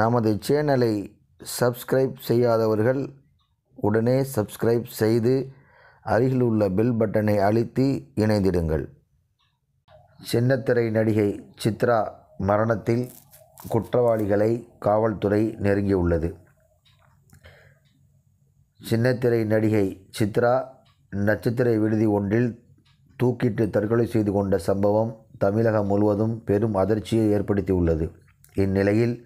நமது சேனலை சப்ஸ்கிரைப் செய்யாதவர்கள் உடனே சப்ஸ்கிரைப் செய்து அருகில் உள்ள பெல் பட்டனை அழுத்தி இணைந்திடுங்கள் சின்னத்திரை நடிகை சித்ரா மரணத்தில் குற்றவாளிகளை காவல்துறை நெருங்கியுள்ளது சின்னத்திரை நடிகை சித்ரா நட்சத்திர விடுதி ஒன்றில் தூக்கிட்டு தற்கொலை செய்து கொண்ட சம்பவம் தமிழகம் முழுவதும் பெரும் அதிர்ச்சியை ஏற்படுத்தியுள்ளது இந்நிலையில்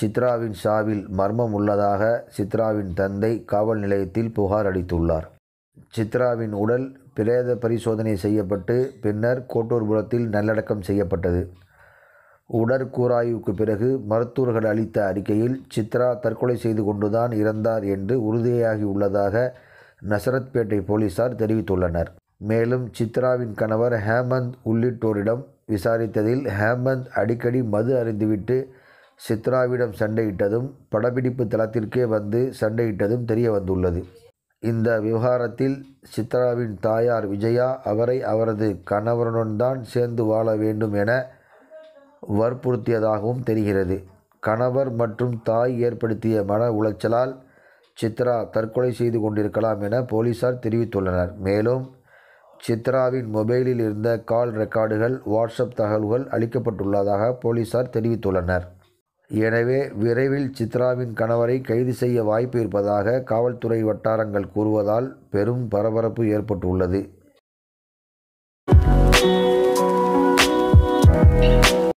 சித்ராவின் சாவில் மர்மம் உள்ளதாக சித்ராவின் தந்தை காவல் நிலையத்தில் புகார் அளித்துள்ளார் சித்ராவின் உடல் பிரேத பரிசோதனை செய்யப்பட்டு பின்னர் கோட்டூர்புரத்தில் நல்லடக்கம் செய்யப்பட்டது உடற்கூராய்வுக்கு பிறகு மருத்துவர்கள் அளித்த அறிக்கையில் சித்ரா தற்கொலை செய்து கொண்டுதான் இறந்தார் என்று உறுதியாகியுள்ளதாக நசரத்பேட்டை போலீசார் தெரிவித்துள்ளனர் மேலும் சித்ராவின் கணவர் ஹேமந்த் உள்ளிட்டோரிடம் விசாரித்ததில் ஹேமந்த் அடிக்கடி மது அறிந்துவிட்டு சித்ராவிடம் சண்டையிட்டதும் படப்பிடிப்பு தளத்திற்கே வந்து சண்டையிட்டதும் தெரிய வந்துள்ளது இந்த விவகாரத்தில் சித்ராவின் தாயார் விஜயா அவரை அவரது கணவருடன் தான் சேர்ந்து வாழ வேண்டும் என வற்புறுத்தியதாகவும் தெரிகிறது கணவர் மற்றும் தாய் ஏற்படுத்திய மன உளைச்சலால் சித்ரா தற்கொலை செய்து கொண்டிருக்கலாம் என போலீசார் தெரிவித்துள்ளனர் மேலும் சித்ராவின் மொபைலில் இருந்த கால் ரெக்கார்டுகள் வாட்ஸ்அப் தகவல்கள் அளிக்கப்பட்டுள்ளதாக போலீசார் தெரிவித்துள்ளனர் எனவே விரைவில் சித்ராவின் கணவரை கைது செய்ய வாய்ப்பு இருப்பதாக காவல்துறை வட்டாரங்கள் கூறுவதால் பெரும் பரபரப்பு ஏற்பட்டுள்ளது